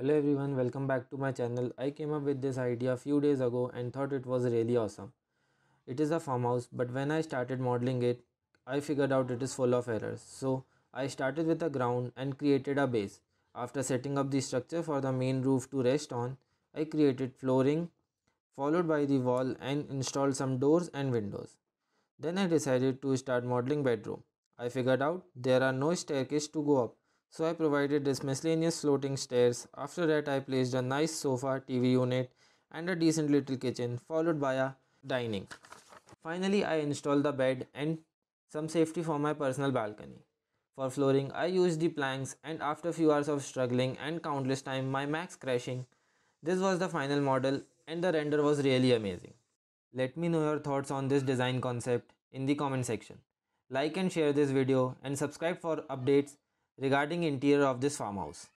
Hello everyone, welcome back to my channel. I came up with this idea few days ago and thought it was really awesome. It is a farmhouse but when I started modeling it, I figured out it is full of errors. So I started with the ground and created a base. After setting up the structure for the main roof to rest on, I created flooring followed by the wall and installed some doors and windows. Then I decided to start modeling bedroom. I figured out there are no staircase to go up so I provided this miscellaneous floating stairs. After that I placed a nice sofa, TV unit and a decent little kitchen followed by a dining. Finally I installed the bed and some safety for my personal balcony. For flooring I used the planks and after few hours of struggling and countless time my max crashing. This was the final model and the render was really amazing. Let me know your thoughts on this design concept in the comment section. Like and share this video and subscribe for updates regarding interior of this farmhouse.